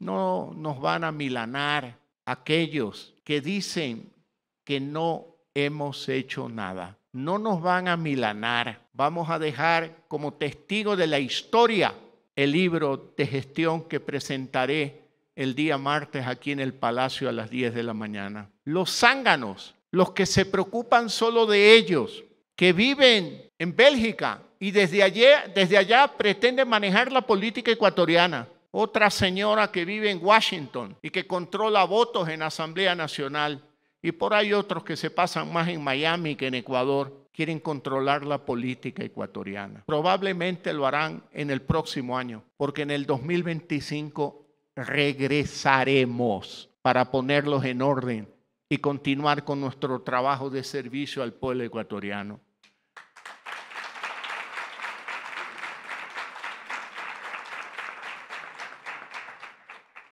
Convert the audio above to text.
No nos van a milanar aquellos que dicen que no hemos hecho nada. No nos van a milanar. Vamos a dejar como testigo de la historia el libro de gestión que presentaré el día martes aquí en el Palacio a las 10 de la mañana. Los zánganos, los que se preocupan solo de ellos, que viven en Bélgica y desde, allá, desde allá pretenden manejar la política ecuatoriana otra señora que vive en Washington y que controla votos en la Asamblea Nacional. Y por ahí otros que se pasan más en Miami que en Ecuador. Quieren controlar la política ecuatoriana. Probablemente lo harán en el próximo año, porque en el 2025 regresaremos para ponerlos en orden y continuar con nuestro trabajo de servicio al pueblo ecuatoriano.